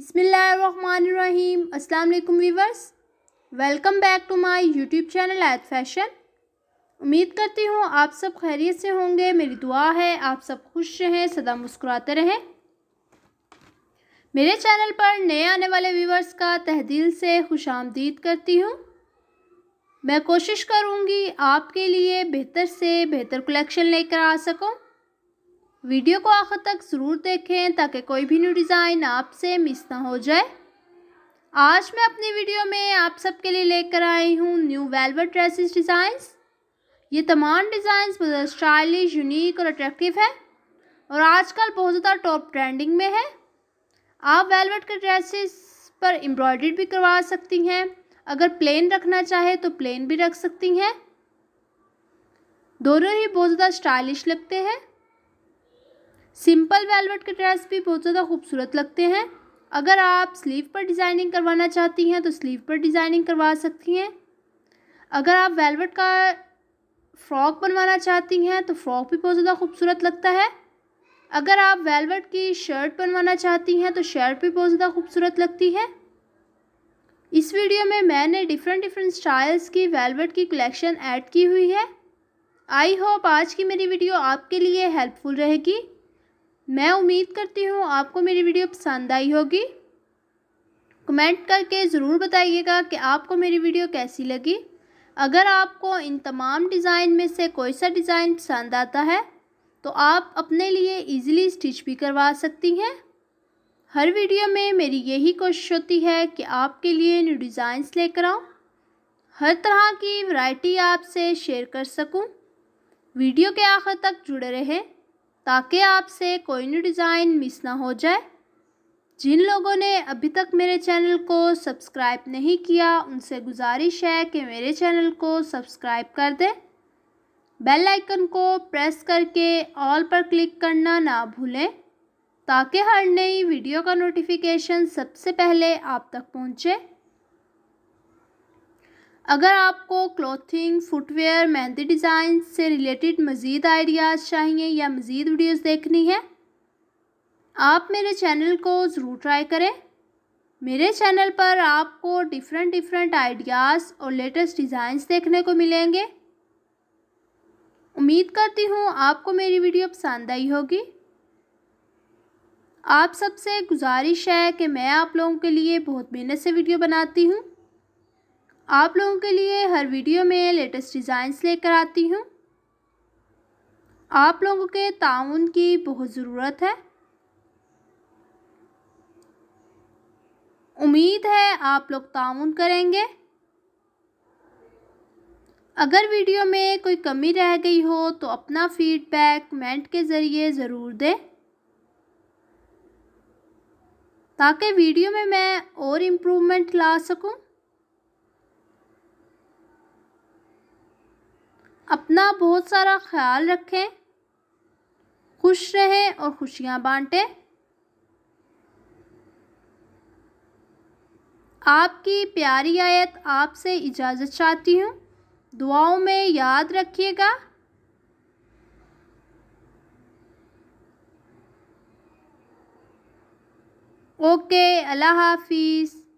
बसमीम अल्लाम viewers welcome back to my YouTube channel at fashion उम्मीद करती हूँ आप सब खैरियत से होंगे मेरी दुआ है आप सब खुश रहें सदा मुस्कुराते रहें मेरे चैनल पर नए आने वाले वीवर्स का तहदील से खुश आमदीद करती हूँ मैं कोशिश करूँगी आपके लिए बेहतर से बेहतर कलेक्शन लेकर आ सकूँ वीडियो को आखिर तक ज़रूर देखें ताकि कोई भी न्यू डिज़ाइन आपसे मिस ना हो जाए आज मैं अपनी वीडियो में आप सबके लिए लेकर आई हूँ न्यू वेलवेट ड्रेसिस डिज़ाइंस ये तमाम डिज़ाइंस बहुत स्टाइलिश यूनिक और अट्रैक्टिव है और आजकल बहुत ज़्यादा टॉप ट्रेंडिंग में है आप वेलवेट के ड्रेसिस पर एम्ब्रॉयडरी भी करवा सकती हैं अगर प्लेन रखना चाहे तो प्लेन भी रख सकती हैं दोनों ही बहुत ज़्यादा स्टाइलिश लगते हैं सिंपल वेलवेट के ड्रेस भी बहुत ज़्यादा खूबसूरत लगते हैं अगर आप स्लीव पर डिज़ाइनिंग करवाना चाहती हैं तो स्लीव पर डिज़ाइनिंग करवा सकती हैं अगर आप वेलवेट का फ्रॉक बनवाना चाहती हैं तो फ्रॉक भी बहुत ज़्यादा खूबसूरत लगता है अगर आप वेलवेट की शर्ट बनवाना चाहती हैं तो शर्ट भी बहुत ज़्यादा खूबसूरत लगती है इस वीडियो में मैंने डिफरेंट डिफरेंट स्टाइल्स की वेलवेट की कलेक्शन ऐड की हुई है आई होप आज की मेरी वीडियो आपके लिए हेल्पफुल रहेगी मैं उम्मीद करती हूँ आपको मेरी वीडियो पसंद आई होगी कमेंट करके ज़रूर बताइएगा कि आपको मेरी वीडियो कैसी लगी अगर आपको इन तमाम डिज़ाइन में से कोई सा डिज़ाइन पसंद आता है तो आप अपने लिए इजीली स्टिच भी करवा सकती हैं हर वीडियो में मेरी यही कोशिश होती है कि आपके लिए न्यू डिज़ाइंस लेकर आऊँ हर तरह की वैरायटी आपसे शेयर कर सकूं। वीडियो के आखिर तक जुड़े रहें ताकि आपसे कोई न्यू डिज़ाइन मिस ना हो जाए जिन लोगों ने अभी तक मेरे चैनल को सब्सक्राइब नहीं किया उनसे गुजारिश है कि मेरे चैनल को सब्सक्राइब कर दें बेल आइकन को प्रेस करके ऑल पर क्लिक करना ना भूलें ताकि हर नई वीडियो का नोटिफिकेशन सबसे पहले आप तक पहुंचे अगर आपको क्लोथिंग फुटवेयर मेहंदी डिज़ाइन से रिलेटेड मज़ीद आइडियाज़ चाहिए या मज़ीद वीडियोस देखनी है आप मेरे चैनल को ज़रूर ट्राई करें मेरे चैनल पर आपको डिफरेंट डिफरेंट आइडियाज़ और लेटेस्ट डिज़ाइंस देखने को मिलेंगे उम्मीद करती हूँ आपको मेरी वीडियो पसंद आई होगी आप सबसे गुजारिश है कि मैं आप लोगों के लिए बहुत मेहनत से वीडियो बनाती हूँ आप लोगों के लिए हर वीडियो में लेटेस्ट डिज़ाइंस लेकर आती हूँ आप लोगों के ताउन की बहुत ज़रूरत है उम्मीद है आप लोग ताउन करेंगे अगर वीडियो में कोई कमी रह गई हो तो अपना फीडबैक कमेंट के ज़रिए ज़रूर दें ताकि वीडियो में मैं और इम्प्रूवमेंट ला सकूं अपना बहुत सारा ख्याल रखें खुश रहें और खुशियाँ बांटें आपकी प्यारी आयत आपसे इजाज़त चाहती हूँ दुआओं में याद रखिएगा ओके अल्लाह हाफिज़